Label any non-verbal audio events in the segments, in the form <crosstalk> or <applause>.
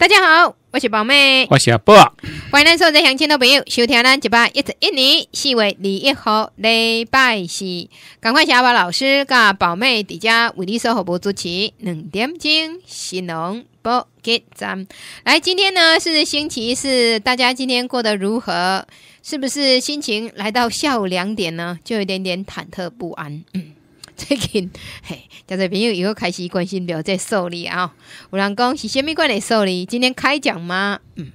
大家好，我是宝妹，我是阿波，欢迎所有在乡亲的朋友收听咱节目，一字一年，是为第一号礼拜四，赶快先把老师噶宝妹底家微信号码备主起，两点钟，新农播给赞。来，今天呢是星期四，大家今天过得如何？是不是心情来到下午两点呢，就有点点忐忑不安？嗯。最近 <laughs> 嘿，交济朋友又后开始关心表这数字啊！有人讲是虾米款的数字，今天开奖吗？嗯，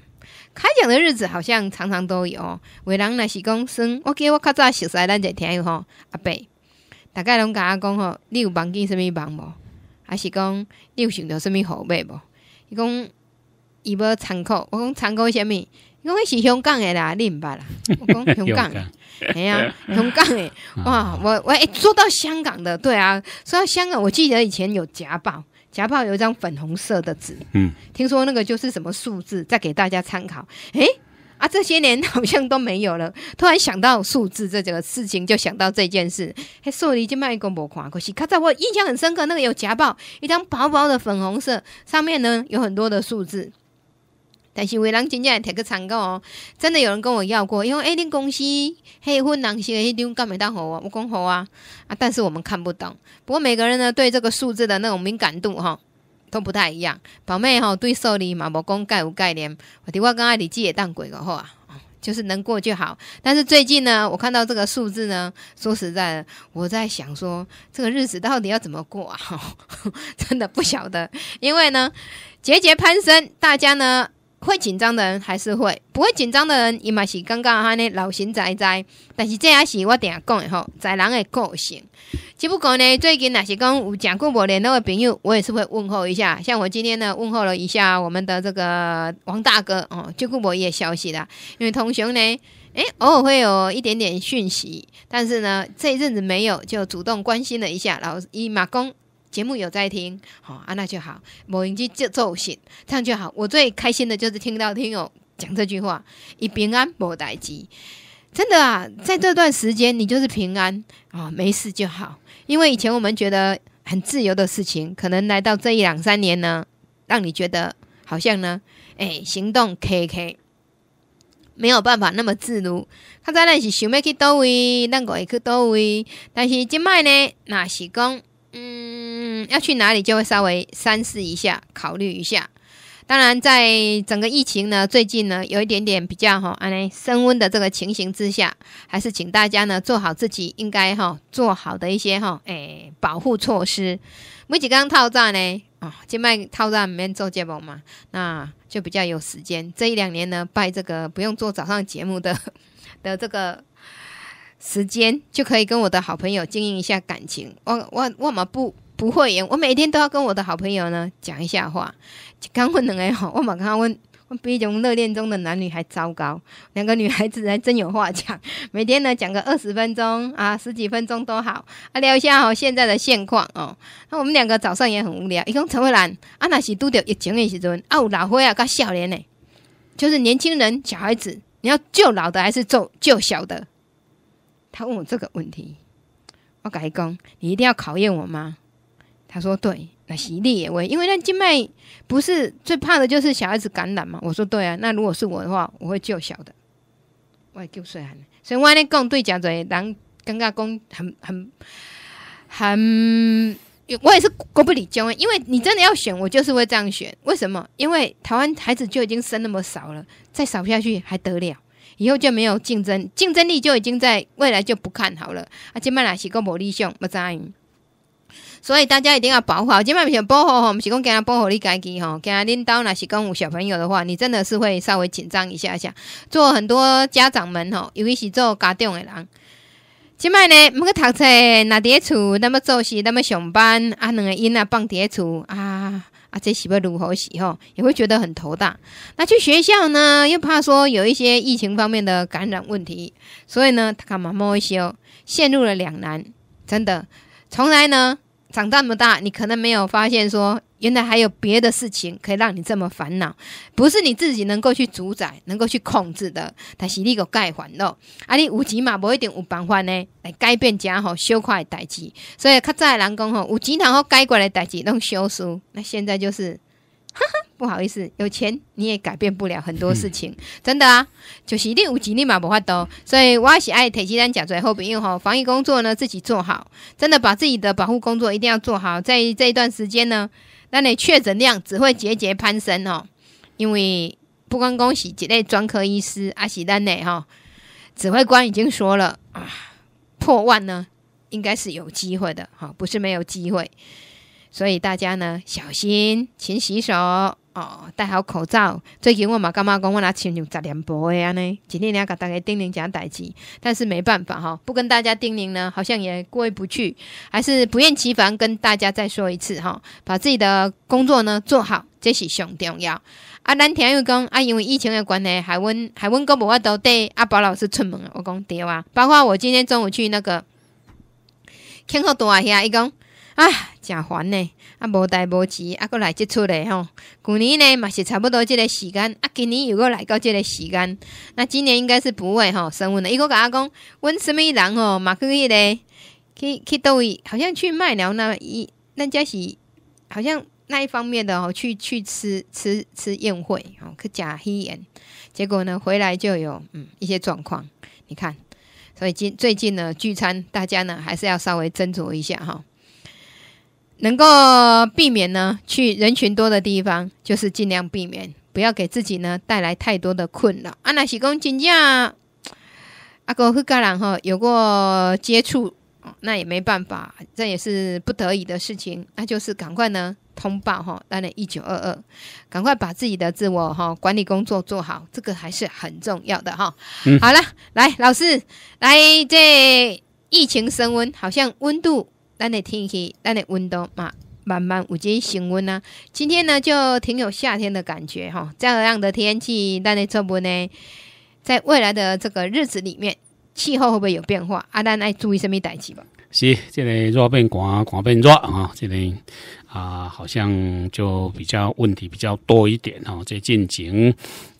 开奖的日子好像常常都有哦。伟人若是讲算，我得我较早熟悉咱这听有吼阿伯，大概拢甲我讲吼，你有忘记虾米网无？还是讲你有想到虾米号码无？伊讲伊要参考，我讲参考虾物。因为是香港的啦，你啦？我讲 <laughs> 香港，哎呀，香港 <laughs> 诶，哇，我我说到香港的，对啊，说到香港，我记得以前有夹报，夹报有一张粉红色的纸，嗯，听说那个就是什么数字，再给大家参考。哎，啊，这些年好像都没有了。突然想到数字这几个事情，就想到这件事。哎，所以已经卖给我看，可是看在我印象很深刻，那个有夹报，一张薄薄的粉红色，上面呢有很多的数字。但是为人真正摕提个参考哦，真的有人跟我要过，因为哎，恁公司黑粉人心的迄张干没当好啊，我讲好啊啊！但是我们看不懂。不过每个人呢，对这个数字的那种敏感度哈，都不太一样。宝妹哈，对数理嘛，无讲概无概念。我提我跟爱李借当鬼的话啊，就是能过就好。但是最近呢，我看到这个数字呢，说实在的，我在想说，这个日子到底要怎么过啊？<laughs> 真的不晓得，因为呢，节节攀升，大家呢。会紧张的人还是会不会紧张的人，伊嘛是刚刚哈呢老神在在，但是这也是我常讲的吼，在人的个性。只不过呢，最近那是讲有讲过我的那位朋友，我也是会问候一下。像我今天呢，问候了一下我们的这个王大哥哦，就顾我一些消息啦。因为同学呢，哎，偶尔会有一点点讯息，但是呢，这一阵子没有，就主动关心了一下，老伊嘛讲。节目有在听，好啊，那就好。某人机就奏这样就好，我最开心的就是听到听友讲这句话：一平安无代吉。真的啊，在这段时间，你就是平安啊，没事就好。因为以前我们觉得很自由的事情，可能来到这一两三年呢，让你觉得好像呢，哎，行动 K K，没有办法那么自如。他当那是想要去到位，那个也去到位，但是今麦呢，那是讲。嗯，要去哪里就会稍微三思一下，考虑一下。当然，在整个疫情呢，最近呢有一点点比较哈，哎，升温的这个情形之下，还是请大家呢做好自己应该哈做好的一些哈，诶保护措施。每几刚套站呢啊，进麦套站面做节目嘛，那就比较有时间。这一两年呢，拜这个不用做早上节目的 <laughs> 的这个。时间就可以跟我的好朋友经营一下感情。我我我嘛不不会员，我每天都要跟我的好朋友呢讲一下话。刚问两个好，我嘛刚问，比一种热恋中的男女还糟糕。两个女孩子还真有话讲，<laughs> 每天呢讲个二十分钟啊，十几分钟都好啊，聊一下哦现在的现况哦。那我们两个早上也很无聊。一共陈慧兰啊，那是拄着疫情的时阵啊，有老灰啊跟少年呢，就是年轻人小孩子，你要救老的还是救救小的？他问我这个问题，我改工，你一定要考验我吗？他说对，那犀力也会，因为那静脉不是最怕的就是小孩子感染嘛。我说对啊，那如果是我的话，我会救小的，我也救小孩，所以外面讲对讲嘴，人尴尬工很很很，我也是国不理离捐，因为你真的要选，我就是会这样选。为什么？因为台湾孩子就已经生那么少了，再少下去还得了。以后就没有竞争，竞争力就已经在未来就不看好了。啊，今麦那是个不理想，不知影。所以大家一定要保护好，今麦想保护吼，不是讲给他保护你家己吼，给他领导那是跟有小朋友的话，你真的是会稍微紧张一下下。做很多家长们吼，尤其是做家长的人，今摆呢，毋去读册伫咧厝，那么做事那么上班，啊，两个囡仔放咧厝啊。啊，这洗不如何洗哦，也会觉得很头大。那去学校呢，又怕说有一些疫情方面的感染问题，所以呢，他干嘛摸一修，陷入了两难。真的，从来呢。长这么大，你可能没有发现，说原来还有别的事情可以让你这么烦恼，不是你自己能够去主宰、能够去控制的。但是你个改烦了，啊，你有钱嘛，无一定有办法呢，来改变这吼小块的代志。所以较早的人讲吼，有钱然后改过来代志，拢消失。那现在就是。不好意思，有钱你也改变不了很多事情，真的啊，就是一定有钱你嘛无法度。所以我是爱提醒咱讲出来后，朋友吼，防疫工作呢自己做好，真的把自己的保护工作一定要做好，在这一段时间呢，那你确诊量只会节节攀升哦。因为不光恭喜几位专科医师阿喜丹内哈，指挥官已经说了啊，破万呢应该是有机会的哈，不是没有机会。所以大家呢小心，勤洗手。哦，戴好口罩。最近我嘛感觉讲？我若亲像十连播的安尼。今天俩甲大家叮咛一下代志，但是没办法哈，不跟大家叮咛呢，好像也过意不去，还是不厌其烦跟大家再说一次哈，把自己的工作呢做好，这是上重要。啊！咱听又讲，啊，因为疫情的关系，还温还温各无法都带阿宝老师出门我讲对啊，包括我今天中午去那个庆贺大厦，伊讲啊。诚烦呢，啊，无代无志，啊，过来即厝咧吼。旧年呢，嘛是差不多即个时间，啊，今年又过来到即个时间，那今年应该是不会吼升温的。伊个甲我讲，阮什物人吼嘛去迄个去去倒位，好像去卖了那一咱家是好像那一方面的吼去去吃吃吃宴会吼去食喜宴，结果呢回来就有嗯一些状况，你看，所以今最近呢聚餐大家呢还是要稍微斟酌一下哈。能够避免呢，去人群多的地方，就是尽量避免，不要给自己呢带来太多的困扰。阿那喜公金家阿哥和家人哈有过接触，那也没办法，这也是不得已的事情。那就是赶快呢通报哈，来然一九二二，赶快把自己的自我哈管理工作做好，这个还是很重要的哈。好了，来老师，来这疫情升温，好像温度。咱的天气，咱的温度，慢慢慢有阵升温呢。今天呢，就挺有夏天的感觉哈。这样的天气，咱的作温呢，在未来的这个日子里面，气候会不会有变化？阿丹爱注意什么代气吧？是，这里热变寒，寒变热啊！这里啊，好像就比较问题比较多一点哦。这进行。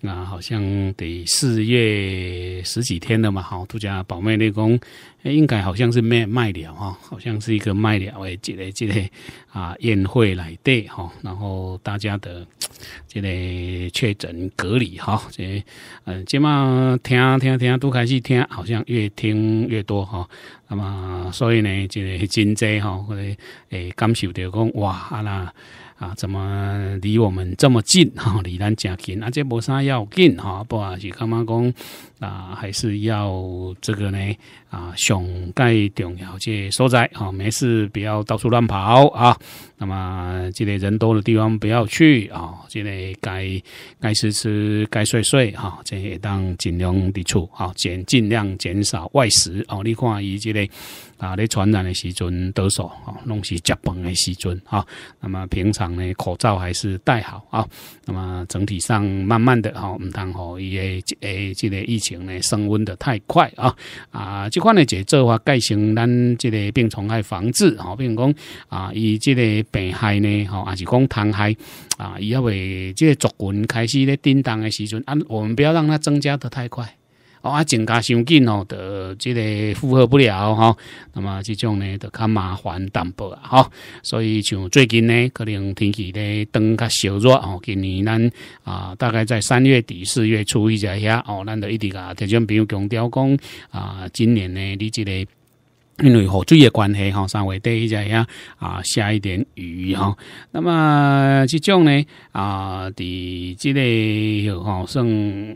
啊，好像得四月十几天了嘛，哈，杜家宝妹那公应该好像是卖卖了哈，好像是一个卖了，诶，这之类之类啊宴会来的哈，然后大家的这类确诊隔离哈，这嗯，今麦听听听都开始听，好像越听越多哈，那么所以呢，这就真济哈，或者诶感受到讲哇啊啦。啊，怎么离我们这么近？哈，离咱家近，啊，这无啥要紧，哈，不啊是干嘛讲。啊，还是要这个呢啊，上该重要嘅所在啊，没事不要到处乱跑啊。那么，这类人多的地方不要去啊。这类该该吃吃，该睡睡哈，这当尽量抵触啊，减尽量减少外食哦。你看，以这类啊，你传染的时阵多手啊，弄起接碰的时阵啊。那么平常呢，口罩还是戴好啊。那么整体上，慢慢的哈，唔当好，伊个诶，这类疫情。升温的太快啊啊！这款呢，节奏法改成咱这个病虫害防治啊，如讲啊，以这个病害呢，吼，还是讲虫害啊，以后为这个作物开始咧叮当的时阵啊，我们不要让它增加的太快。啊，增加伤紧哦，的这个负荷不了哈。那么这种呢，就较麻烦淡薄啊哈。所以像最近呢，可能天气呢，转较小热哦。今年咱啊，大概在三月底、四月初一些些哦，咱就一直啊。就像比如强调讲啊，今年呢，你这个。因为河水的关系，哈，稍微低就系啊，啊下一点雨，哈，那么这种呢，啊，啲个类，好算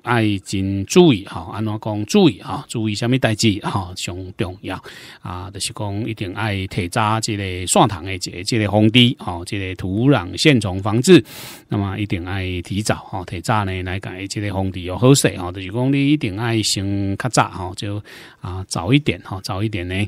爱真注意，哈，安怎讲注意，哈，注意什么代志，哈，上重要，啊，就是讲一定爱提扎这个蒜糖嘅，个即个红地，哈，这个土壤线虫防治，那么一定爱提早，哈，提扎呢，来改这即系红地要好细，哈，就讲你一定爱先较早，哈，就啊早一点，哈，早一点呢。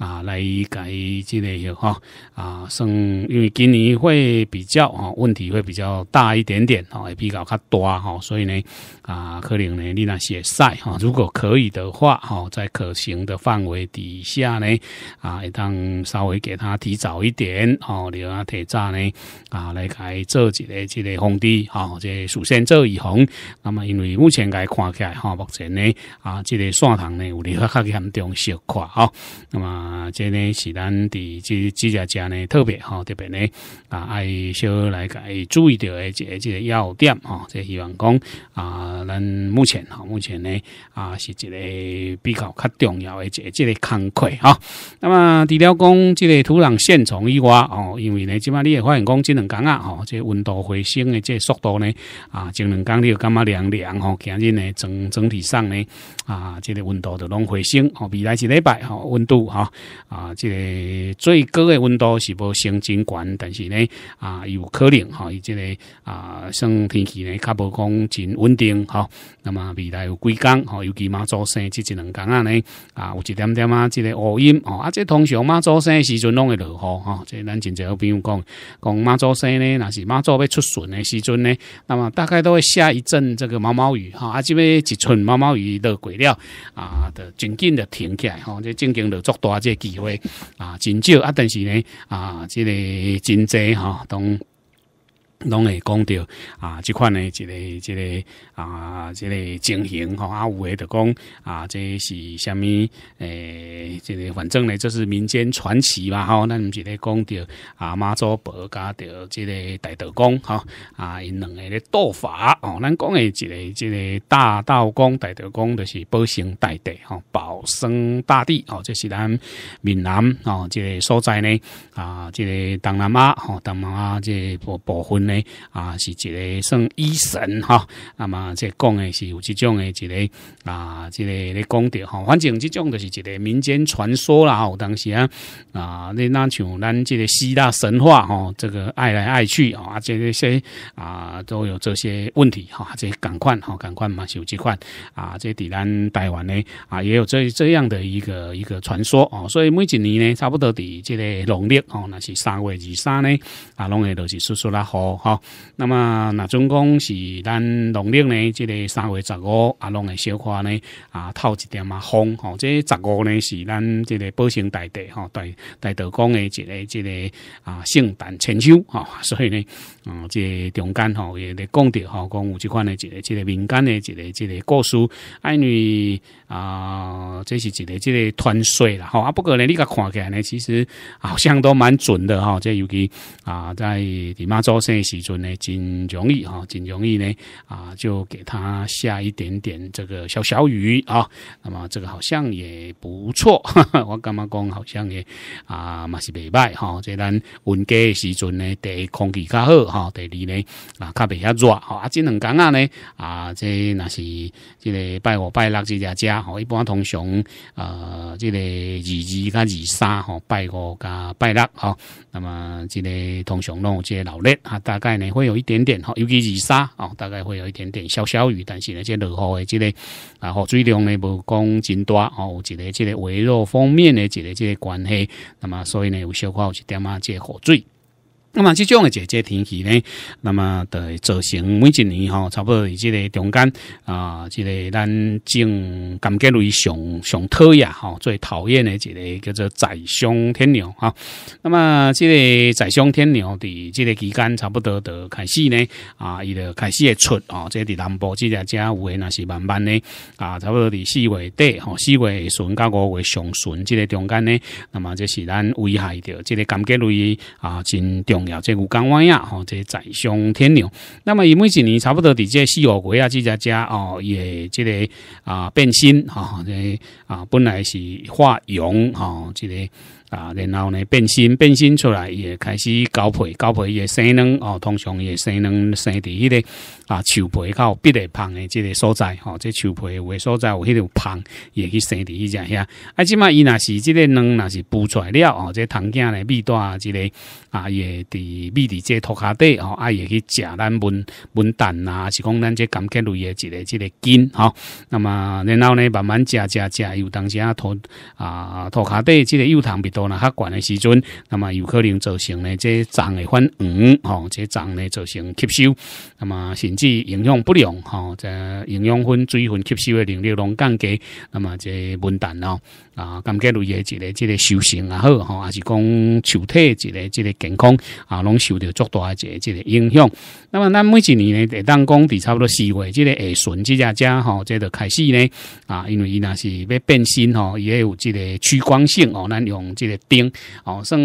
啊，来改即类有哈啊，算因为今年会比较哈，问题会比较大一点点哈，也比较较大哈，所以呢啊，可能呢你那会晒哈，如果可以的话哈，在可行的范围底下呢啊，当稍微给他提早一点哦，留下提早呢啊，来改做一类这类封地哈，这首先做一防。那么因为目前改看起来哈，目前呢啊，这个蒜塘呢有哩较较严重小垮哈，那么。啊，这呢是咱伫即即家家呢特别吼特别呢啊，爱小来改注意到诶这即个要点哦。即希望讲啊，咱目前吼目前呢啊是一个比较较重要诶，这即个康溃啊。那么除了讲即个土壤现虫以外哦，因为呢即马你也发现讲即两工啊吼，即温度回升诶即速度呢啊，即两工你有感觉凉凉吼，今日呢整整体上呢啊，即个温度都拢回升哦，未来一礼拜吼温度哈。啊，这个最高的温度是无升真悬，但是呢，啊，有可能哈，伊这个啊，算天气呢，较无讲真稳定哈。那么未来有几工哈，尤其马祖山这一两工啊呢，啊，有一点点啊，这个乌阴哦，啊，这通常马祖山时阵拢会落雨哈。这咱进好朋友讲，讲马祖山呢，那是马祖要出笋的时阵呢，那么大概都会下一阵这个毛毛雨哈，啊，这边一寸毛毛雨落过了啊，的紧紧的停起来哈，这正经的足大只。机会啊，真少啊！但是呢，啊，这个真济哈，同。拢会讲到啊，即款诶一个一个啊，即个情形吼，啊有诶着讲啊，这是啥物诶？即个反正呢，就是民间传奇嘛吼。咱毋是咧讲到阿妈祖婆家着即个大道公吼啊，因两个咧斗法吼。咱讲诶一个即个大道公、大道公，就是保生大帝吼，保生大帝哦，这是咱闽南哦，即个所在呢啊，即个东南亚吼，东南亚即部部分。啊，是一个算医神哈，那么这讲的是有这种的一个啊，这个的讲德哈，反正这种的是一个民间传说啦，有当时啊，啊，你那像咱这个希腊神话哈，这个爱来爱去啊，这些啊都有这些问题哈，这赶快哈，赶快嘛，是有这款啊，这底咱台湾呢啊，也有这这样的一个一个传说哦，所以每一年呢，差不多的这个农历哦，那是三月二三呢啊，拢会都是叔叔啦。好。好，那么那总共是咱农历呢，这个三月十五啊，拢会小花呢啊，透一点嘛风哈，这十五呢是咱这个保生大帝哈，大大德公的这个这个啊，圣诞千秋哈，<laughs> 所以呢，嗯，这中间吼也来讲到哈，讲有这款的这个这个民间的这个这个故事，因为啊，这是一个这个传说啦哈，不过呢，你个看起来呢，其实好像都蛮准的哈，这尤其啊，在底马做生意。时阵呢，真容易哈，真容易呢啊，就给他下一点点这个小小雨啊。那么这个好像也不错，<laughs> 我感觉讲好像也啊，嘛是未歹哈。这咱温的时阵呢，第一空气较好哈，第二呢啊，较袂遐热哈。啊，这两天啊呢啊，这那是这个拜五拜六这家家哈，一般通常呃，这个二二加二三哈，拜五加拜六哈。那么这个通常拢这劳力啊大。概呢会有一点点哈，尤其是沙啊，大概会有一点点小小雨，但是呢，这落雨的这个然后水量呢不讲真大哦，一个这个微弱方面的一个这个关系，那么所以呢，有小块我是点啊，这雨水。那么这种的这这天气呢，那么的造成每一年哈，差不多这个中间啊，这个咱种柑橘类上上讨厌哈，最讨厌的这个叫做宰相天牛啊。那么这个宰相天牛的这个期间，差不多就开始呢啊，伊就开始会出哦，即伫南部即家家有诶，那是慢慢的啊，差不多伫四月底吼，四月旬到五月上旬这个中间呢，那么这是咱危害着这个柑橘类啊，真重。这五干万呀，吼，这宰相天牛，那么伊每一年差不多伫这四五个啊，即只只哦，也即个啊变新哈，这啊本来是化蛹哈，即个。啊，然后呢，变新变新出来，也开始交配，交配也生卵哦，通常也生卵生伫迄个啊树皮较壁的旁的即个所在，哦，即树皮有的所在有迄条旁，也去生伫伊只遐。啊，即嘛伊若是即个卵，若是孵出来了哦，这糖浆的蜜多啊，即个啊也伫蜜伫即托卡底哦，啊也去食咱蚊蚊蛋呐，是讲咱即感觉类的即个即个菌哦。那么然后呢，慢慢食食食，又当啊托啊托卡底即个幼糖蜜多。做那较悬的时阵，那么有可能造成呢，这脏的反黄，吼，这脏呢造成吸收，那么甚至营养不良吼，这营养分水分吸收的能力拢降低，那么这笨蛋咯。啊，咁嘅类一个，即个修行也好吼，还是讲体一个即个健康啊，拢受到足大一个即个影响。那么，咱每一年呢，当讲伫差不多四月，即个下旬即家家吼，即个开始呢啊，因为伊那是要变新吼，也有即个趋光性哦，咱用即个灯哦，算。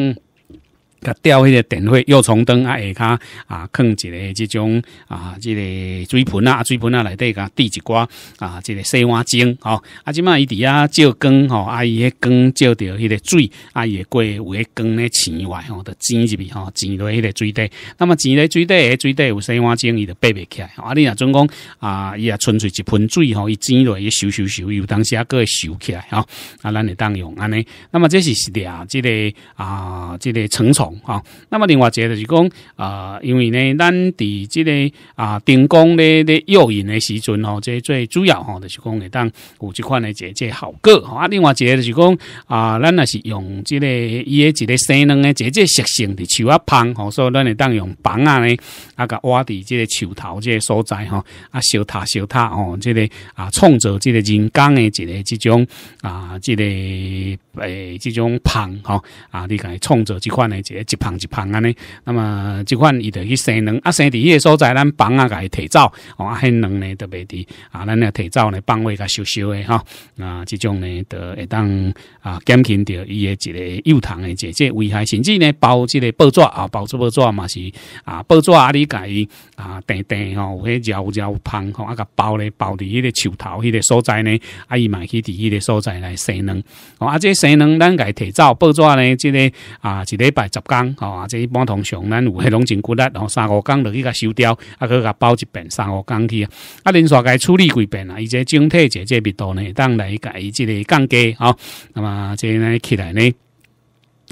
甲吊迄个电费，幼虫灯啊下骹啊，放一个即种啊，即个水盆啊，水盆啊内底甲滴一寡啊，即个洗碗精哦，啊即嘛伊伫遐照光吼，啊伊迄光照着迄个水，啊伊过有迄光咧，生坏吼，着生入去吼，生落迄个水底，那么生咧水底，诶水底有洗碗精，伊着爬袂起来。啊你若总讲啊，伊也纯粹一盆水吼，伊生落去收收收，有当时下个收起来吼，啊咱会当用安尼。那么这是是俩，即个啊，即个成虫。哈，那么另外一个就是讲，啊，因为呢，咱伫即个啊，停工咧咧诱引的时阵吼，即系最主要哦，就是讲会当有呢款的姐姐效果。吼。啊，另外一个就是讲，啊，咱若是用即个伊的一个生能的姐姐实性伫树啊，吼，所以咱会当用棒啊咧，啊甲挖伫即个树头，即个所在吼，啊小塔小塔哦，即个啊创造即个人工的一个即种啊，即个诶即种棒哈，啊你讲创造即款的嘅。一胖一胖安尼。那么这款伊得去生卵啊，生伫伊个所在，咱房啊伊提走，哦，啊迄卵呢，特别伫啊，咱呢提走呢，放位甲修修诶吼。啊，即种呢，得当啊，减轻着伊的一个幼虫诶，即即危害，甚至呢，包即个报纸啊，包纸报纸嘛是啊，报纸啊你甲伊啊，淡淡吼，有迄焦焦胖吼，啊甲包咧包伫伊个树头，迄个所在呢，啊伊嘛去伫伊个所在来生卵，啊啊即生卵咱伊提走报纸呢，即个啊，一礼拜十。五工吼啊即一般通常咱有诶拢真骨力吼三五工落去甲收掉啊佫甲包一遍三五工去啊啊连续甲处理几遍啊伊即整体者即个密度呢会当来甲伊即个降低吼那么这呢起来呢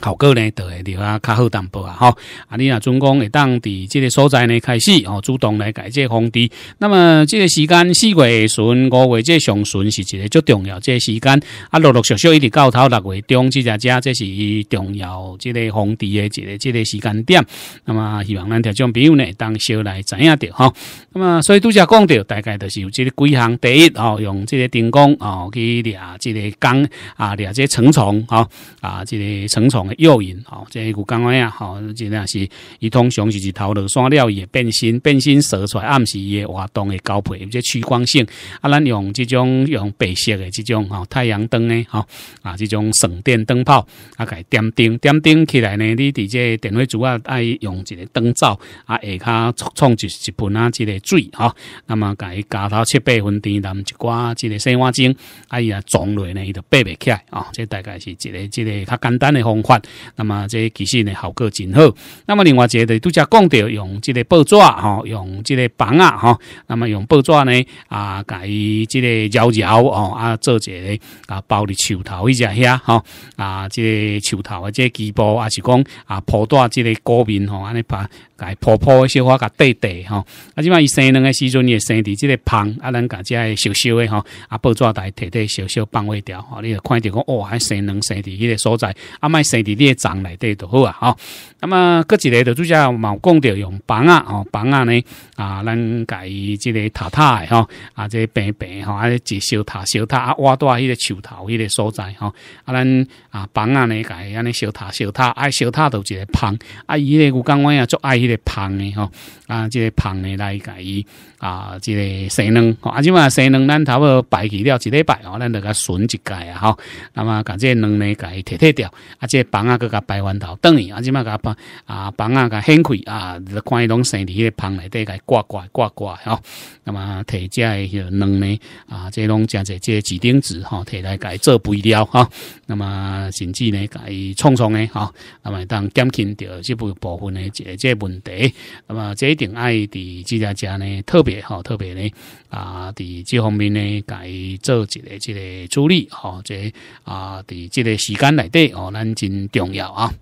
效果呢，会你啊较好淡薄啊，哈，啊，你若准讲会当伫即个所在呢开始哦，主动来改这防治。那么即个时间四月旬、五月即上旬是一个足重要即个时间啊，陆陆续续一直到头六月中，即只只这是重要即个防治的一个即个时间点。那么希望咱条种朋友呢，当小来知影着吼。那么所以拄则讲到，大概就是有即个几项第一哦，用即个电工哦去掠即个缸啊，掠即成虫啊啊，即个成虫。诱引哦，即个我讲话呀，吼，真正是一通熊，就是头落山伊也变身，变身射出来暗时也活动的高配，有只趋光性。啊，咱用这种用白色嘅这种哦，太阳灯呢，哈啊，这种省电灯泡，啊，该点灯点灯起来呢，你伫即电位主要爱用一个灯罩，啊，下骹冲冲就是一盆啊，即个水哈。那么，该加到七八分甜，咱一寡即个碗活啊，哎呀，种类呢，伊就爬未起来啊。这大概是一个、一个较简单的方法。那么这其实呢效果真好。那么另外一个都只讲到用这个报纸哈，用这个棚啊哈，那么用报纸呢啊，改这个摇摇哦啊，做一个啊包里球头一只遐哈啊，这个球头啊，这鸡部啊是讲啊，铺带这个果品哈，安尼把。来铺铺诶小可甲弟弟吼啊即摆伊生卵诶时阵伊会生伫即个芳啊咱甲遮会小烧诶吼啊报纸甲伊摕摕小小放位牢吼你著看着讲哦安生卵生伫迄个所在啊莫生伫你诶粽内底着好啊吼那么各级嘞都主家毛讲着用房啊吼房啊呢啊咱介伊即个塔塔吼啊即个平平吼啊即小塔小塔啊挖在迄个树头迄个所在吼啊咱啊棒啊呢介安尼小塔小塔啊小塔都一个棚，啊伊嘞有钢弯也足爱迄个棚的吼啊即个棚的来介伊啊即个生卵，吼啊即嘛生卵咱头尾排起了一礼拜吼咱就甲损一届啊吼，那么甲即个两呢介摕摕掉啊即个棒啊搁甲摆弯头等伊啊即嘛甲棒。啊，房啊，甲掀开啊，看伊拢生伫迄个棚内底，伊挂挂挂挂吼。那么提遮迄许卵呢啊，即拢正侪即自丁子吼，提来伊做肥料吼。那么甚至呢，伊创创呢吼。那么当减轻着这部部分诶一个即个问题。那么即一定爱伫即家家呢，特别吼，特别呢啊，伫这方面呢，伊做一个即个处理吼。即啊，伫即个时间内底哦，咱真重要啊。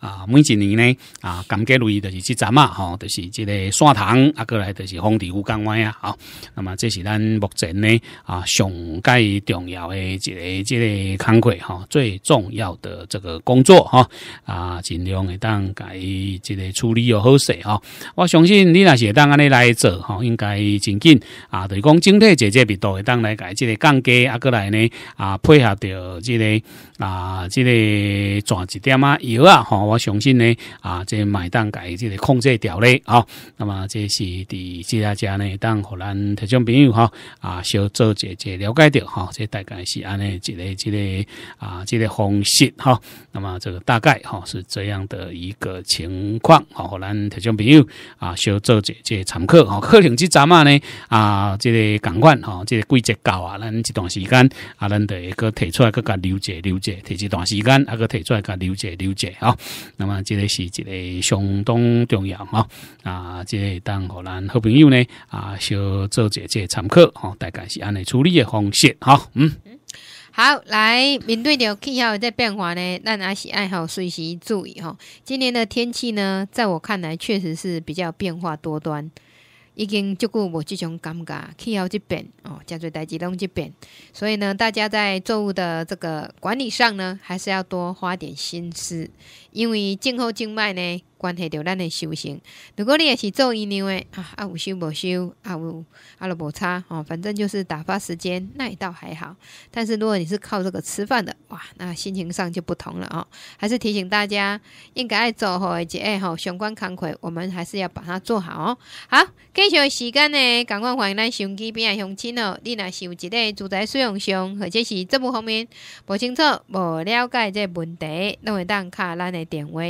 啊，每一年呢，啊，干果类就是即站啊，吼，就是即个砂糖啊，过来就是红地乌甘湾啊，啊，那么这是咱目前呢啊，上介重要的一个即个工作哈，最重要的这个工作哈，啊，尽量会当介即个处理好势哈，我相信你若是会当安尼来做哈，应该真紧啊，就是讲整体做这比较多，会当来改即个降低，啊过来呢啊，配合着即个啊，即个转一点啊油啊，吼。我相信呢，啊，这买单改这个控制掉咧，啊，那么这是伫这家家呢，当互咱特种朋友哈，啊，小做姐姐了解掉哈，这大概是按呢即个即个啊，即个方式哈。那么这个大概哈是这样的一个情况哈，互咱特种朋友啊，小做姐姐参考哈。可能即阵啊呢，啊，这个感款哈，这个季节高啊，咱这段时间啊，咱得一个提出来个了解了解，提这段时间啊，个提出来去了解了解哈。那么，这个是一个相当重要哈啊！这个当荷兰好朋友呢啊，小做姐姐参考哈，大概是安尼处理的方式哈。嗯，好，来面对着气候的变化呢，咱也是爱好随时注意吼。今年的天气呢，在我看来确实是比较变化多端，已经足过我这种尴尬气候即变哦，加侪代志拢即变，所以呢，大家在作物的这个管理上呢，还是要多花点心思。因为净好净坏呢，关系着咱的修行。如果你也是做医娘的啊，啊有修无修，啊有啊都无差哦，反正就是打发时间，那也倒还好。但是如果你是靠这个吃饭的哇，那心情上就不同了哦。还是提醒大家，应该爱做好的一二吼相关康作我们还是要把它做好哦。好，继续时间呢，赶快欢迎咱兄弟的相亲哦。你是有一个住宅使用上，或者是这部方面，不清楚、不了解这问题，那会当卡咱的。电话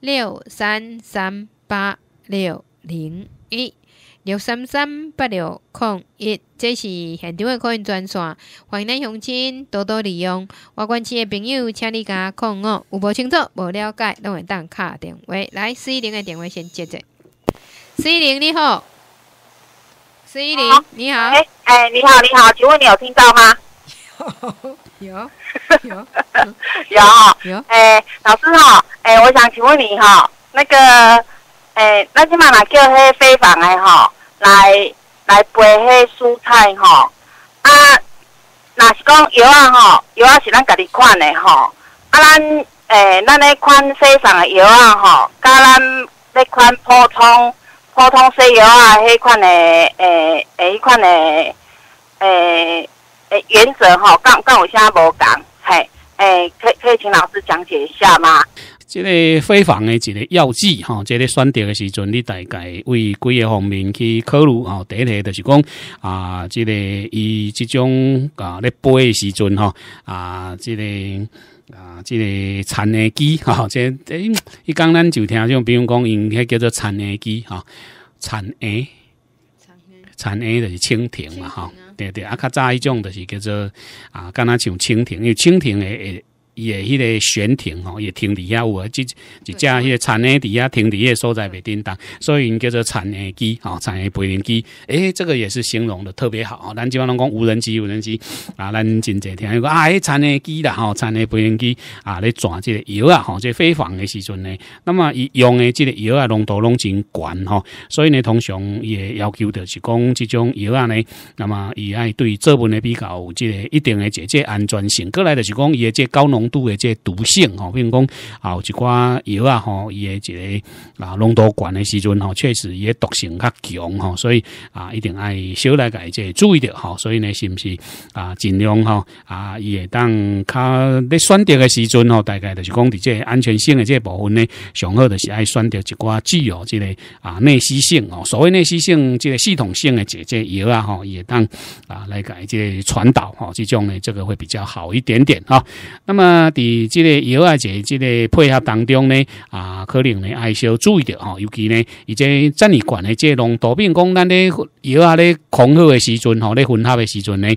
六三三八六零一六三三八六空一，这是现场的客以专线，欢迎咱乡亲，多多利用。外观车的朋友，请你加空哦。有无清楚、无了解，拢会当卡电话。来，四一零的电话先接者。四一零，你好。四一零，你好。哎，你好，你好，请问你有听到吗？<laughs> <laughs> 有有有有诶，老师哈诶，我想请问你哈，那个诶，咱今嘛来叫迄个西药诶哈，来来配迄个蔬菜哈啊，若是讲药啊吼，药啊是咱家己款的吼，啊咱诶，咱咧款西药诶药啊吼，加咱那款普通普通西药啊，迄款的诶诶，迄款的诶。诶，原则哈，刚刚我现在无讲，嘿，诶，可可以请老师讲解一下吗？这个非凡的这个药剂哈，这个选择的时阵，你大概为几个方面去考虑啊？第一个就是讲啊，这个以这种啊，咧飞的时阵哈啊，这个啊，这个残的机哈，这诶，一讲咱就听，种，比如讲，因迄叫做残的机哈，残诶，残诶，就是蜻蜓嘛，哈。对对，啊，卡炸一种就是叫做啊，敢若像蜻蜓，因为蜻蜓诶诶。伊诶迄个悬停吼，伊诶停伫遐有诶即一只迄个产诶伫遐停伫迄个所在袂叮当，所以因叫做产诶机吼，产诶飞行机。诶、欸，这个也是形容的特别好吼，咱即帮拢讲无人机，无人机啊，咱真侪听讲啊，迄产诶机啦吼，产诶飞行机啊，咧转即个油啊吼，即、這個、飞航诶时阵呢，那么伊用诶即个油啊浓度拢真悬吼，所以呢，通常伊诶要求着是讲即种油啊呢，那么伊爱对这部诶比较有即个一定诶即个安全性，过来着是讲伊诶即个高浓。度的即系毒性吼，比如讲啊，有一寡药啊吼，伊的一个啊，浓度悬的时阵吼，确实也毒性较强吼，所以啊，一定爱少来解即注意到吼。所以呢，是不是啊，尽量吼啊，伊会当较咧选择的时阵吼，大概就是讲伫即系安全性嘅即部分呢，上好就是爱选择一寡具有即个啊内吸性哦。所谓内吸性即个系统性的这即药啊吼，也当啊来解即传导吼，即种呢，这个会比较好一点点啊。那么。啊！伫即个药啊，即即个配合当中呢，啊，可能呢还是要注意着吼，尤其呢，以前生理馆呢，即度，比如讲咱咧药啊咧恐吓的时阵吼，咧混合的时阵呢，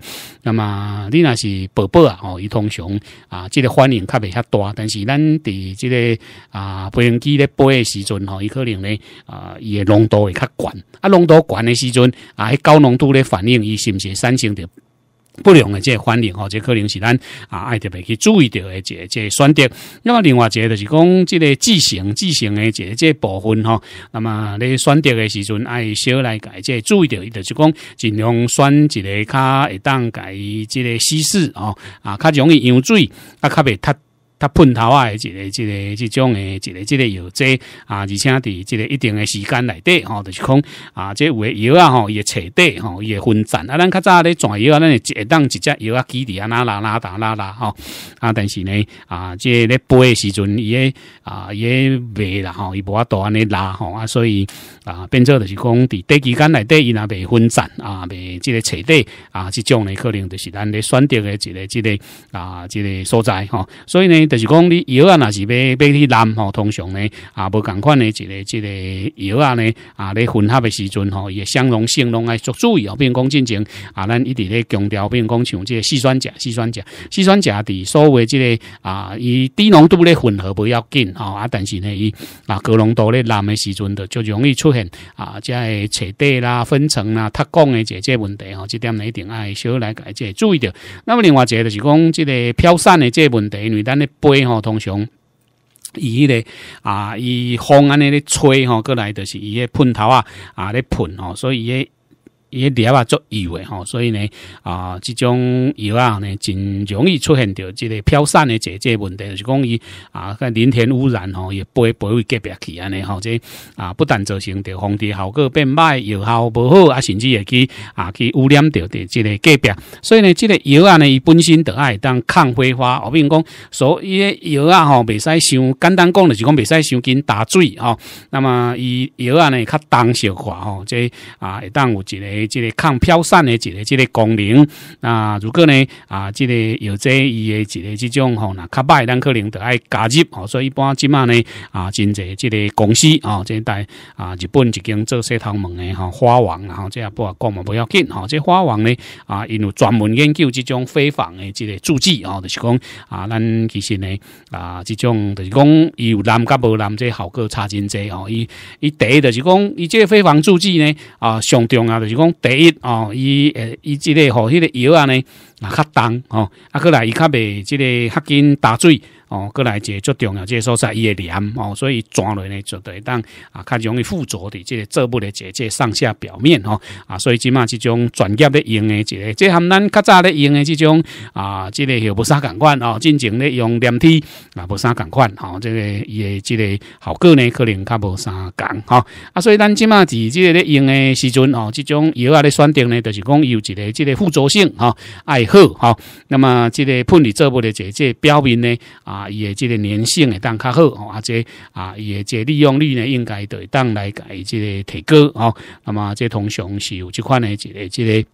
那么你若是宝宝啊，哦，伊通常啊，即个反应较袂较大，但是咱伫即个啊，培养基咧煲的时阵吼，伊可能呢啊，伊的浓度会较悬，啊，浓度悬的时阵啊，迄高浓度咧反应，伊是毋是产生着？不良的这反应哦，这可能是咱啊爱特别去注意到的这这选择。那么另外一个就是讲，这个机型、机型的这这部分哈，那么你选择的时阵爱少来改，这注意到就是讲，尽量选一个较会当改，这个稀释哦，啊，较容易用水啊，较袂塌。它喷头啊，一个、一个、这种诶，一个、一个药剂啊，而且伫一个一定的时间内底吼，就是讲啊，这有些药啊吼，伊也扯底吼，伊也分散啊。咱较早咧转药，咱一当一只药啊，基地啊，拉啦啦打啦啦吼啊。但是呢啊，这咧背诶时阵，伊诶啊伊诶未啦吼，伊无法度安尼拉吼啊，所以啊，变做就是讲伫短时间内底伊若袂分散啊，袂即个扯底啊，即种呢可能就是咱咧选择诶一个、一个啊、一个所在吼，所以呢。就是讲你药啊，那是要要去南吼，通常呢啊，无同款诶，一个即个药啊呢啊，你混合的时阵吼，也相容性拢爱要注意哦。变讲进前啊，咱一直咧强调，变讲像即个四酸钾、四酸钾、四酸钾的，所谓即个啊，以低浓度咧混合不要紧吼，啊，但是呢，伊啊高浓度咧南的时阵的，就容易出现啊，即个扯地啦、分层啦、脱矿的这这问题吼，这点你一定爱小来改这注意着。那么另外一个就是讲即个飘散的这问题，因为咱咧。杯吼，通常，伊迄个啊，伊风安尼咧吹吼，过来就是伊个喷头啊啊咧喷吼，所以伊。伊也啊足油诶吼，所以呢啊，即种药啊呢，真容易出现着即个飘散的这这问题，就是讲伊啊，个林田污染吼，也会飞不会隔壁去安尼吼，即啊，不但造成着防治效果变歹，药效无好啊，甚至会去啊去污染着的即个隔壁。所以呢，即个药啊呢，伊本身就爱当抗挥发，我并讲，所以药啊吼，袂使伤简单讲就是讲袂使伤紧打水吼，那么伊药啊呢较消化吼，即啊会当有一个。即个抗飘散的即个即个功能，那如果呢啊，即个有这伊的即个即种吼，那较歹，咱可能得爱加入，所以一般即卖呢啊，真侪即个公司啊，即代啊日本一经做西头门的吼花王，然后这也不讲嘛不要紧吼，即花王呢啊，因有专门研究即种非法的即个注剂哦，就是讲啊，咱其实呢啊，即种就是讲有南甲无南即效果差真济吼，伊伊第一的就是讲，伊即非法注剂呢啊，上重要就是讲。第一哦，伊诶，伊即个吼，迄个药啊呢，啊较重吼，啊过来伊较未即个较紧打水。哦，过来一个最重要，这所在伊个粘哦，所以抓落呢就对，于当啊，较容易附着的，即个做不的姐姐上下表面哦啊，所以即嘛即种专业咧用的一个，即含咱较早咧用的即种啊，即个许无啥共款哦，进前咧用电梯啊无啥共款哦。这个伊诶即个效果呢可能较无啥共哈啊，所以咱即嘛伫即个咧用的时阵哦，即种药啊咧选定呢，就是讲有一个即个附着性哈，爱好哈，那么即个喷你做不的姐姐表面呢啊。啊，伊诶即个粘性会当较好吼，啊即啊，伊诶即利用率呢，应该会当来即个提高吼。那么即常是有即款诶，即个即个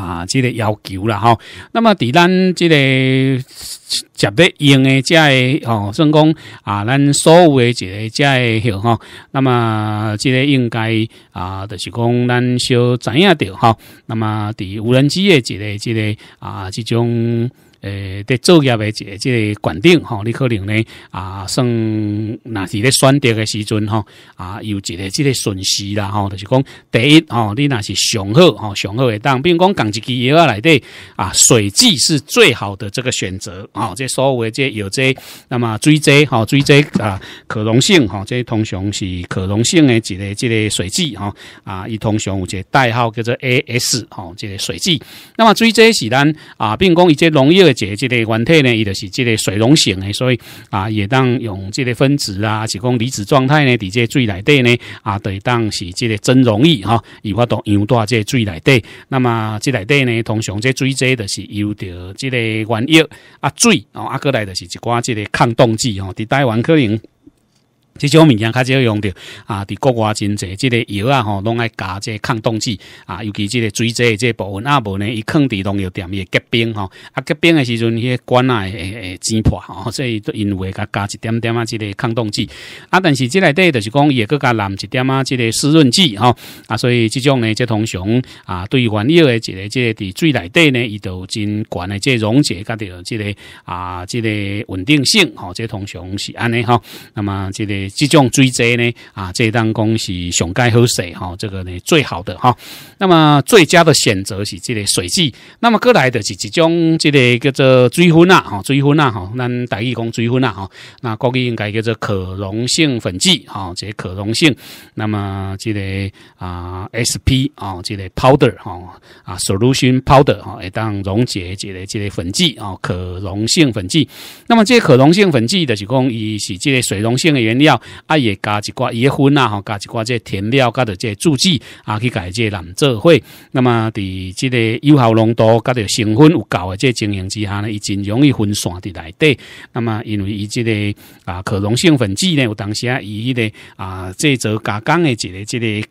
啊，即个要求啦吼。那么伫咱即个直咧用诶，即个哦，算讲啊，咱所有诶即个即个吼吼。那么即个应该啊，就是讲咱小知影着吼。那么伫无人机诶即个即个啊，即种。诶，伫作业诶，即个管定吼，你可能咧啊，算若是咧选择嘅时阵吼啊，有一个即个损失啦吼，就是讲第一吼，你若是上好吼，上好诶。当，比如讲讲一支药来底啊，水剂是最好的这个选择吼，即所谓即有剂，那么 z 这吼 z 这啊，可溶性吼，即通常是可溶性诶一个即个水剂吼啊，伊通常有一个代号叫做 AS 吼，即个水剂。那么 z 这是咱啊，并讲伊即农药诶。即个即个原体呢，伊就是即个水溶性的，所以啊，也当用即个分子啊，是讲离子状态呢，伫即个水内底呢，啊，对当是即个真溶易哈，伊发度溶到即个水内底。那么即内底呢，通常即水质都是由着即个原液啊，水啊，啊，过来的是一寡即个抗冻剂哦，伫台湾可能。即种物件较少用着，啊，伫国外真济，即个药啊吼，拢爱加即个抗冻剂啊，尤其即个水剂即部分啊无呢，伊坑底容易点伊结冰吼，啊结冰诶时阵，迄个管啊会会胀破吼，所以就因为加加一点点啊，即个抗冻剂啊，但是即内底就是讲，也更加染一点啊，即个湿润剂吼，啊，所以即种呢，即通常啊，对原药的即个即伫最内底呢，伊就真管的即溶解，加着即个啊，即个稳定性吼，即通常是安尼哈，那么即个。这种追债呢？啊，这当工是上盖好势哈，这个呢最好的哈。那么最佳的选择是这类水剂。那么过来的是一种这个叫做追分啊，哈，追分啊，哈，咱大意讲追分啊，哈。那估计应该叫做可溶性粉剂哈，即可溶性。那么这类啊 SP 啊，这类 powder 哈啊 solution powder 哈，一当溶解这类这类粉剂啊，可溶性粉剂。那么这可溶性粉剂的是讲伊是这类水溶性的原料。啊，也加一寡伊个粉啊，吼，加一寡这填料，加着这助剂啊，去改这蓝做会。那么，伫这个有效浓度，加着成分有够的这经营之下呢，伊真容易分散伫内底。那么，因为伊这个啊，可溶性粉剂呢，有当时啊伊个啊，制作加工的这个这个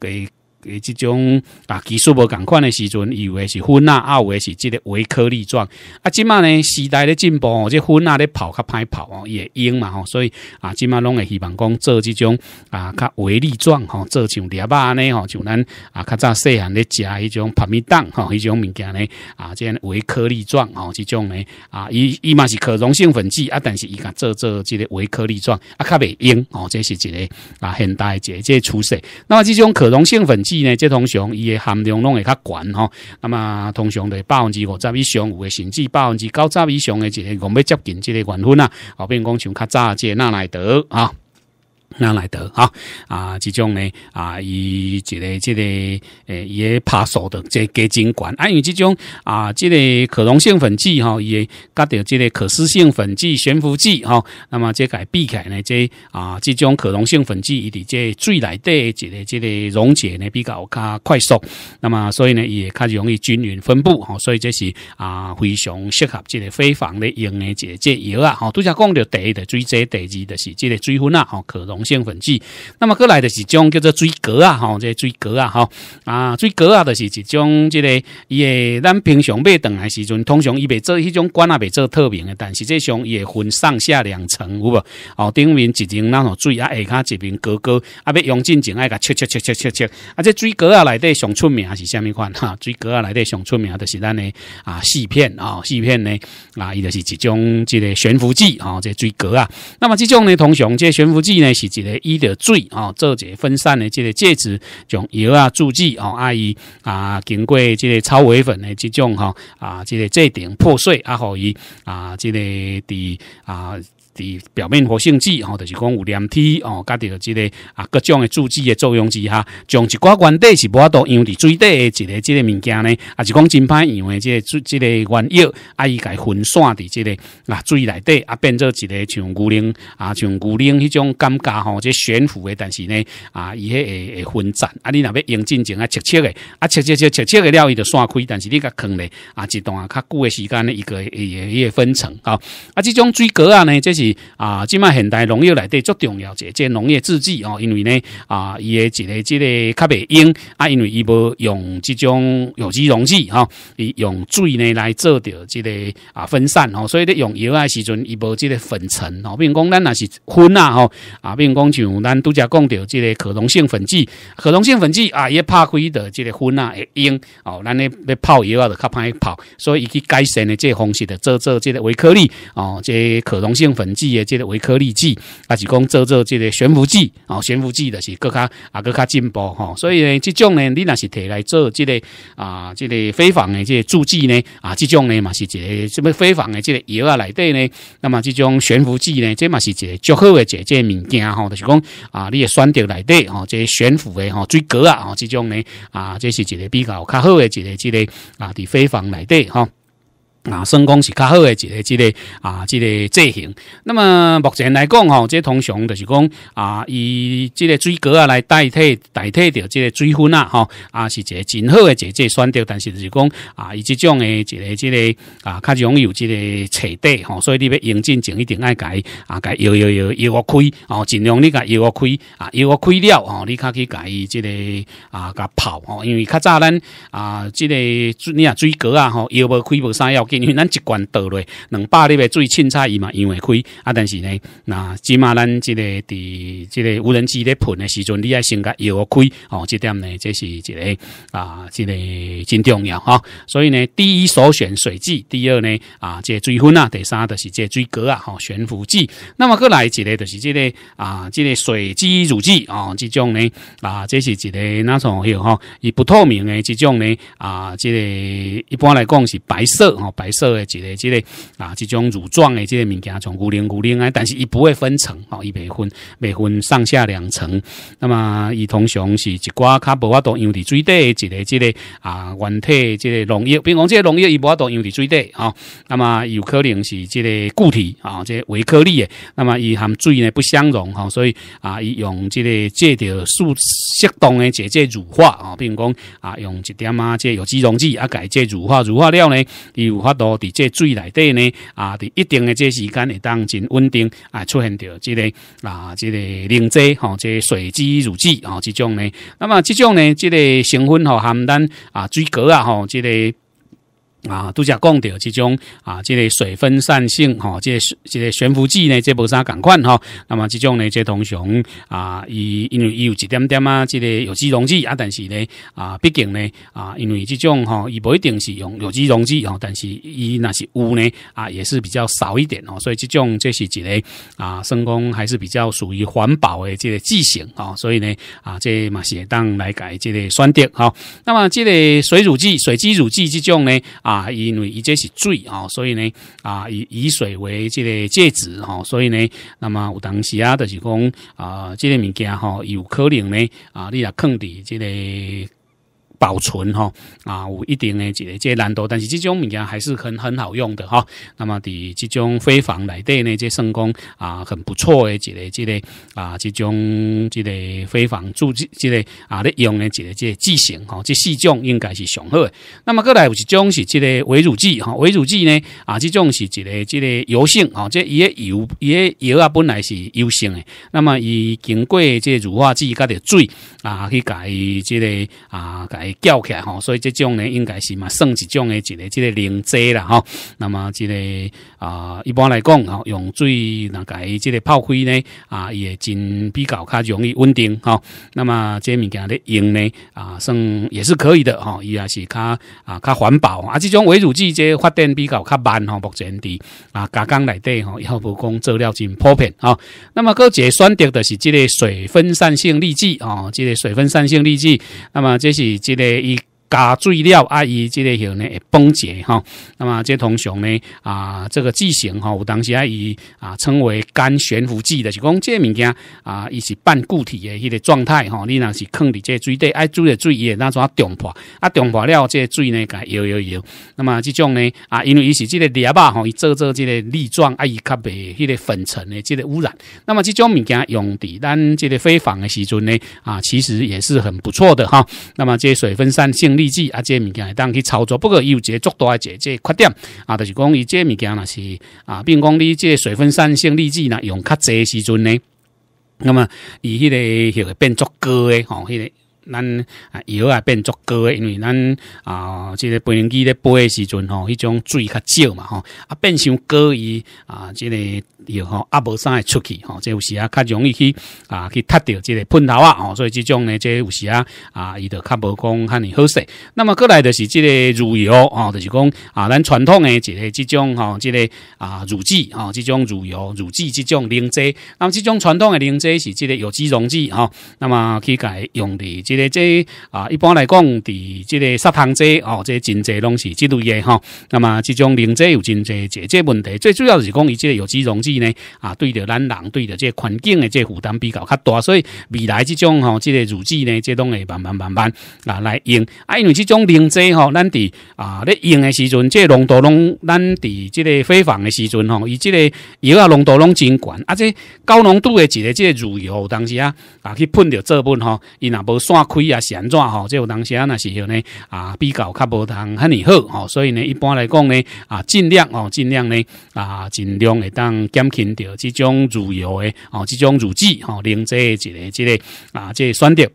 给。诶，这种啊，技术无共款的时阵，以为是粉啊，有维是即个微颗粒状啊。即马呢，时代咧进步，哦，这粉啊咧跑较歹跑哦，也硬嘛吼。所以啊，即马拢会希望讲做这种啊，较微粒状吼，做像猎安呢吼，像咱啊较早细汉咧食迄种泡米蛋吼，迄种物件呢啊，即微颗粒状哦，即种呢啊，伊伊嘛是可溶性粉剂啊，但是伊甲做做即个微颗粒状啊，较袂硬哦，这是一个啊很大一个即个出势。那么即种可溶性粉剂。呢，即通常伊嘅含量拢会较悬吼，那么通常对百分之五十以上有嘅甚至百分之九十以上嘅，即系讲要接近即个缘分啊，后比讲像卡诈借纳莱德啊。那来得啊啊，这种呢啊，伊一个即个诶，诶拍手的即个精管，因为这种啊，即个可溶性粉剂哈，也加点即个可湿性粉剂悬浮剂哈。那么即个避开呢，即啊，这种可溶性粉剂伊伫即水来底一个即个溶解呢比较较快速。那么所以呢也较容易均匀分布哈。所以这是啊非常适合即个飞凡的用的即个药啊。好，拄则讲着第一的水剂，第二的是即个水粉啊，好可溶。红线粉剂，那么过来的是一种叫做水格啊，哈，这水格啊，哈，啊，水格啊，就是一种，即个，伊的咱平常买等来时阵，通常伊袂做迄种管啊，袂做透明的，但是即种的分上下两层，有无？哦，顶面一层那种水啊，下骹一边格格啊，要用进尽爱甲切切切切切切，啊，这水格啊，内底上出名是虾米款哈？水格啊，内底上出名就是咱的啊，细片啊，细片呢，啊，伊就是一种即个悬浮剂啊，这水格啊，那么即种呢，通常这悬浮剂呢。一个伊的水啊，做一个分散的这个介质，将油啊、注剂啊，爱伊啊，经过这个超微粉的这种哈啊，这个这成破碎啊，互伊啊，这个的啊。伫表面活性剂吼，就是讲有黏体哦，加着即个啊各种的助剂的作用之下，从一寡原底是无度样，伫水底的一个即个物件呢，啊是讲真歹样的即即、即个原药，啊，伊改分散伫即个啊，水内底啊变做一个像牛奶啊像牛奶迄种感觉吼，即悬浮的，但是呢啊伊迄会分散啊，你若要用进前啊，切切嘅啊切切切切切嘅了伊就散开，但是你甲坑咧啊，一段较久的时间呢一个也也分层啊，啊这种水果啊呢，这是。啊，即卖现代农业里底足重要者，即农业制剂哦，因为呢啊，伊个一个即个较袂用啊，因为伊无用即种有机溶剂哈，伊用水呢来做掉即个啊分散哦，所以咧用药啊时阵伊无即个粉尘哦，如讲咱那是粉啊吼啊，如讲像咱拄则讲到即个可溶性粉剂，可溶性粉剂啊也拍飞的即个粉啊会用哦，咱咧咧泡药啊就较歹泡，所以伊去改善即这方式的做做即个微颗粒哦，即可溶性粉。剂，即个维克粒剂，啊，是讲做做即个悬浮剂，哦，悬浮剂的是更加啊，更加进步哈。所以呢，这种呢，你那是提来做即个啊，即个非凡的这些助剂呢，啊，这种呢嘛是一个什么非凡的这个药啊来对呢？那么这种悬浮剂呢，这嘛是一个较好的一个物件哈，就是讲啊，你也选择来对哦，这悬浮的哈，最果啊，哦，这种呢啊，这是一个比较较好的一个一个啊的非凡来对哈。啊，算讲是较好的一个、一个啊、一个造型。那么目前来讲吼，即通常就是讲啊，以即个水果啊来代替、代替着即个水分啊，吼啊是一个真好的一个选择。但是就是讲啊，以即种诶一个、一个啊较容易有即个脆底吼，所以你要用尽前一定爱改啊，改摇摇摇摇个开哦，尽量你改摇个开啊，摇个开了哦，你可以改这个啊甲泡哦，因为较早咱啊这个你啊水果啊吼摇不开无啥要。因为咱一罐倒落，两百粒的水凊彩伊嘛，用会开啊！但是呢，那起码咱即个伫即个无人机咧喷的时阵，你先要先开，哦，即点呢，这是一个啊，这个真重要哈。所以呢，第一首选水剂，第二呢啊，即个追分啊，第三就是即个追格啊，哈，悬浮剂。那么过来一个就是即个啊，即个水基乳剂啊，这种呢啊，这是一个那种叫哈，以不透明的这种呢啊，即个一般来讲是白色哈，白。白色诶，一个即个啊，即种乳状诶，即个物件从糊零糊零啊，但是伊不会分层，吼，伊会分会分上下两层。那么伊通常是一寡卡，不法度用伫底的一个即个啊，原体即个溶液，比如讲即个溶液伊不法度用伫水底啊。那么有可能是即个固体啊，即微颗粒诶。那么伊含水呢不相溶，吼，所以啊，伊用即个借着适适当诶解这乳化啊，如讲啊用一点啊这有机溶剂啊改这乳化乳化料呢，伊乳化。多伫这水内底呢啊，伫一定的这时间会当真稳定啊，出现着即个啊，即个凝结吼，即、个水之乳剂吼，即种呢，那么即种呢，即个成分吼含咱啊，水果啊吼，即个。啊，都假讲到即种啊，即个水分散性吼，即个即个悬浮剂呢，即无啥港款吼。那么即种呢，即同常啊，伊因为伊有一点点啊，即个有机溶剂啊，但是呢啊，毕竟呢啊，因为即种吼，伊不一定是用有机溶剂吼，但是伊那是污呢啊，也是比较少一点哦。所以即种这是一个啊，生工还是比较属于环保的即个剂型啊。所以呢啊，即嘛是当来改即个选择哈。那么即个水乳剂、水基乳剂即种呢啊。啊，因为伊这是水啊，所以呢，啊，以以水为这个介质哈，所以呢，那么有当时啊，就是讲啊，这个物件哈，有可能呢，啊，你也藏伫这个。保存哈啊，有一定诶一个即难度，但是即种物件还是很很好用的哈。那么伫即种飞房内底呢，即圣功啊，很不错诶，一个这个啊，即种这个飞房助这个啊，咧用诶一个即剂型哈，即四种应该是上好。那么过来有一种是这个微乳剂哈，微乳剂呢啊，即种是一个这个油性啊，即伊个油伊个油啊本来是油性诶，那么伊经过即乳化剂加点水啊去改即个啊改。叫起来吼，所以这种呢，应该是嘛，算一种的，一个，一个灵剂啦吼。那么，这个啊，一般来讲吼，用水那个，这个泡灰呢啊，也真比较较容易稳定吼。那么，这物件咧用呢啊，算也是可以的哈，也是较啊较环保啊。这种微乳剂，这发展比较较慢哈，目前的啊加工内底哈，要不讲做了真普遍吼。那么，哥姐选择的是这个水分散性氯剂啊，这个水分散性氯剂。那么，这是这个。Eh, y 加水了，啊，伊即个型呢会崩解吼。那么这通常呢啊，这个剂型吼，有当时啊伊啊称为干悬浮剂的，是讲这物件啊，伊是半固体的迄个状态吼。你若是坑伫这水底爱注的水液，那怎啊重破？啊重破了这水呢，该摇摇摇。那么这种呢啊，因为伊是这个裂啊吼，伊做做这个粒状啊伊较袂迄个粉尘的这个污染。那么这种物件用伫咱这个飞纺的时阵呢啊，其实也是很不错的哈。那么这水分散性。利基啊，这物件会当去操作，不过伊有一个足大的个这缺点啊，就是讲伊这物件若是啊，并讲你这水分、散性、利子呐用较济时阵呢，那么伊迄个迄、个变足高诶，吼，迄个。咱啊药啊变高膏，因为咱啊，这个喷淋机咧喷诶时阵吼，迄种水较少嘛吼，啊，变相膏伊啊，这个药吼无伯会出去吼，即有时啊较容易去啊去踢着即个喷头啊，哦，所以即种呢，即有时啊啊，伊就较无讲赫尔好势。那么过来就是即个乳油哦，就是讲啊，咱传统的即个即种吼，即个啊乳剂吼，即种乳油、乳剂即种凝剂。那么即种传统诶凝剂是即个有机溶剂吼，那么去改用伫即。即系即啊！一般来讲，伫即个湿喷剂哦，即真济，拢是即类嘅吼。那么，即种零剂有真济，解决问题。最主要就讲讲，即个有机溶剂呢，啊，对着咱人，对着即个环境的即个负担比较较大，所以未来即种哦，即个乳剂呢，即会慢慢慢慢啊，来用。啊，因为即种零剂吼，咱伫啊，咧用的时阵，即个浓度，拢，咱伫即个配方的时阵，吼，伊即个药啊，浓度拢真高，啊，且高浓度的一个即个乳油，当时啊，啊去喷着做喷吼，伊若无散。开啊安怎吼，即有当时啊，那是许呢啊比较较无通遐尔好哦，所以呢一般来讲呢啊尽量哦尽量呢啊尽量会当减轻掉即种乳油的哦，即种乳剂吼，零这一个之个啊即、这选择。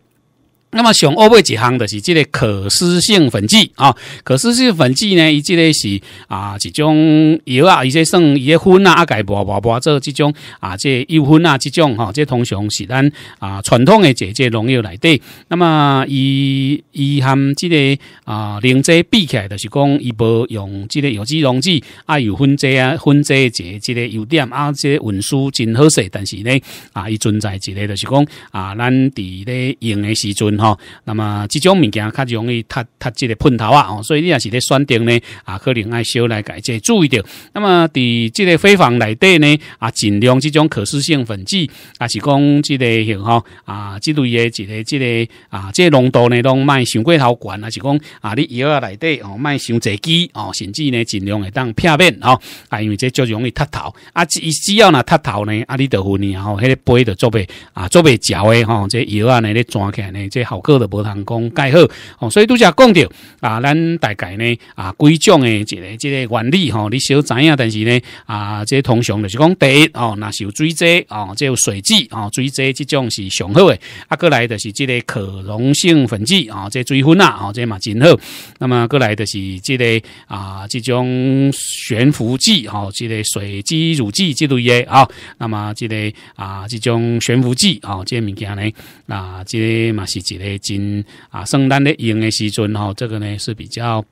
那么像欧尾一项的是这个可湿性粉剂啊，可湿性粉剂呢，伊即个是啊，一种药啊，一些算一些粉啊，啊盖薄薄薄做这种啊，这油粉啊，这种哈，这通常是咱啊传统的这这农药来底。那么伊伊含这个啊两剂比起来，就是讲伊无用这个有机溶剂啊，油粉剂啊，粉剂这这个优点啊，这运输真好势，但是呢啊，伊存在一个就是讲啊，咱伫咧用的时阵。好，那么这种物件较容易脱脱质个喷头啊，哦，所以你也是咧选定咧啊，可能爱少来改，即注意着。那么伫这个飞房内底呢啊，尽量这种可视性粉剂啊，是讲即个吼啊，这类一个即个啊，即浓度呢，拢卖上过头悬，啊，是讲啊，你药啊内底哦，卖上侪机哦，甚至呢尽量会当片面哦，啊，因为即就容易脱头啊，即只要呢脱头呢，啊，你豆腐呢，吼、后迄个杯就做备啊，做备嚼的吼，即油啊，内底转起呢，即。好个的无通讲介好，哦，所以都只讲着啊，咱大概呢啊，几种诶，一个即个原理吼，你小知影，但是呢啊，即通常就是讲第一哦，若是有水剂哦，即有水剂哦，水剂即种是上好诶，啊，过来就是即个可溶性粉剂啊，即水粉啊，哦，即嘛真好，那么过来就是即个啊，即种悬浮剂哦，即个水基乳剂即类诶，啊，那么即个啊，即种悬浮剂哦，即物件呢，啊，即嘛是即。咧，进啊，圣诞咧，用的时阵吼，这个呢是比较。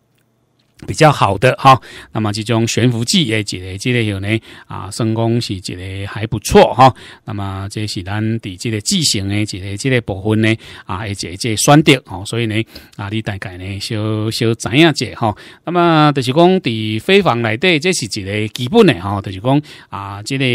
比较好的哈，那么这种悬浮剂也几个这个有呢啊，生工是一个还不错哈。那么这是咱伫这个剂型的一个这个部分呢啊，个即个选择哦，所以呢啊，你大概呢小小知影者哈。那么就是讲伫飞防来底，这是一个基本的哈，就是讲啊，这个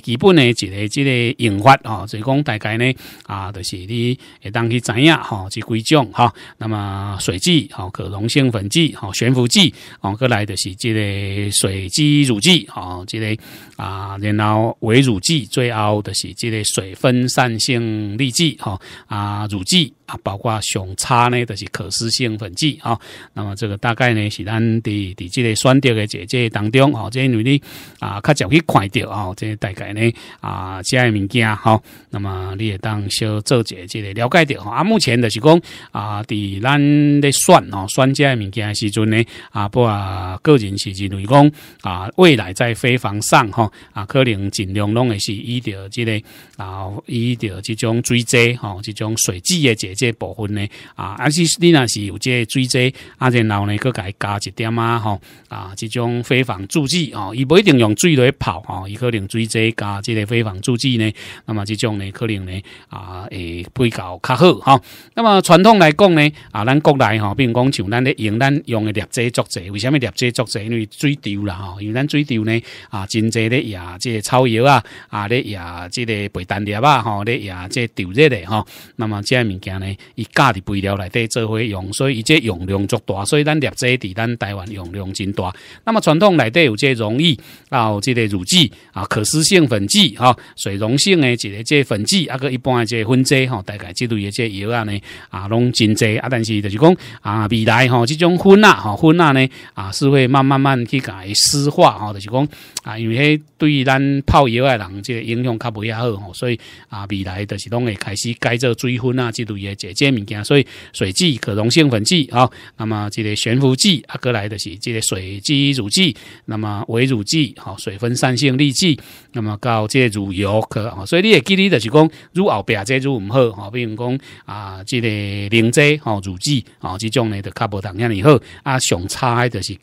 基本的一个这个用法哦，所以讲大概呢啊，就是你也当去知影哈，这几种哈。那么水剂好，可溶性粉剂好，悬浮剂。哦，过来的是这类水基乳剂，哦，这类啊，然后微乳剂，最后的是这类水分散性粒剂，哈啊乳剂。啊，包括相差呢，都是可湿性粉剂啊。那么这个大概呢，是咱的伫这个选择的姐姐当中哦。因为的啊，较早去看到啊，这大概呢啊，这些物件哈。那么你也当小做姐姐的了解到啊。目前就是讲啊，在咱的选哦，选这些物件的时阵呢，啊，包括个人是认为讲啊，未来在飞防上哈啊，可能尽量弄的是依着这个然后依着这种追迹哈，这种水剂的姐。这部分呢啊，啊，是你若是有这水债啊，然后呢，佮伊加一点啊，吼啊，这种非法注剂哦，伊不一定用水来泡哦，伊可能水债加这个非法注剂呢，那么这种呢，可能呢啊，诶，比较较好哈。那么传统来讲呢啊，咱国内吼，比如讲像咱咧用咱用的劣质作者，为什么劣质作者？因为水稻啦吼，因为咱水稻呢啊，真侪咧也即草药啊啊咧也即个背单叶啊，吼咧也即稻热的吼，那么这样物件呢？伊家伫肥料内底做伙用，所以伊这用量足大，所以咱劣质伫咱台湾用量真大。那么传统内底有这溶剂啊，即个乳剂啊，可湿性粉剂啊，水溶性诶，一个即粉剂啊，个一般的即粉剂吼，大概即类诶即药啊呢啊，拢真济啊。但是就是讲啊，未来吼，即种粉啊吼粉啊呢啊，是会慢慢慢去改湿化吼，就是讲啊，因为对咱泡药诶人即个影响较不遐好，所以啊，未来就是拢会开始改做水粉啊，即类诶。姐姐物件，所以水剂、可溶性粉剂啊，那么这些悬浮剂啊，过来的是这些水剂、乳剂，那么微乳剂好，水分散性粒剂，那么搞这些乳油可啊，所以你也记得的是讲，乳后边这乳唔好啊，比如讲啊，这些凝剂吼，乳剂啊，这种呢的卡波糖样以后啊，上差的就是。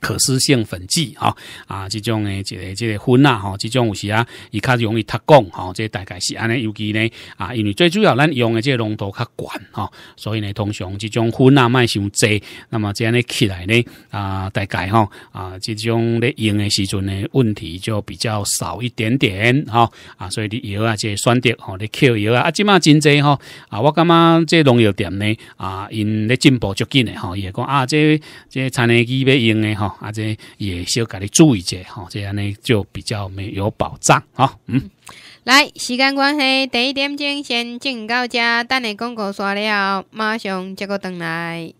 可湿性粉剂啊啊，这种诶，即个即个粉啊，吼，这种有时啊，伊较容易脱光，吼，即大概是安尼，尤其呢啊，因为最主要咱用诶即个浓度较悬吼，所以呢，通常即种粉啊卖伤济，那么这样起来呢啊，大概吼啊，即种咧用诶时阵呢，问题就比较少一点点，吼啊，所以你药啊，即选择吼，你扣药啊，啊，即嘛真济吼啊，我感觉即农药店呢啊，因咧进步足紧诶，吼，也讲啊，即即餐饮机要用诶，吼。啊，这也要给你注意者，吼，这样呢就比较没有保障啊。嗯，来，时间关系，第一点钟先进到家，等你广告刷了后，马上接个回来。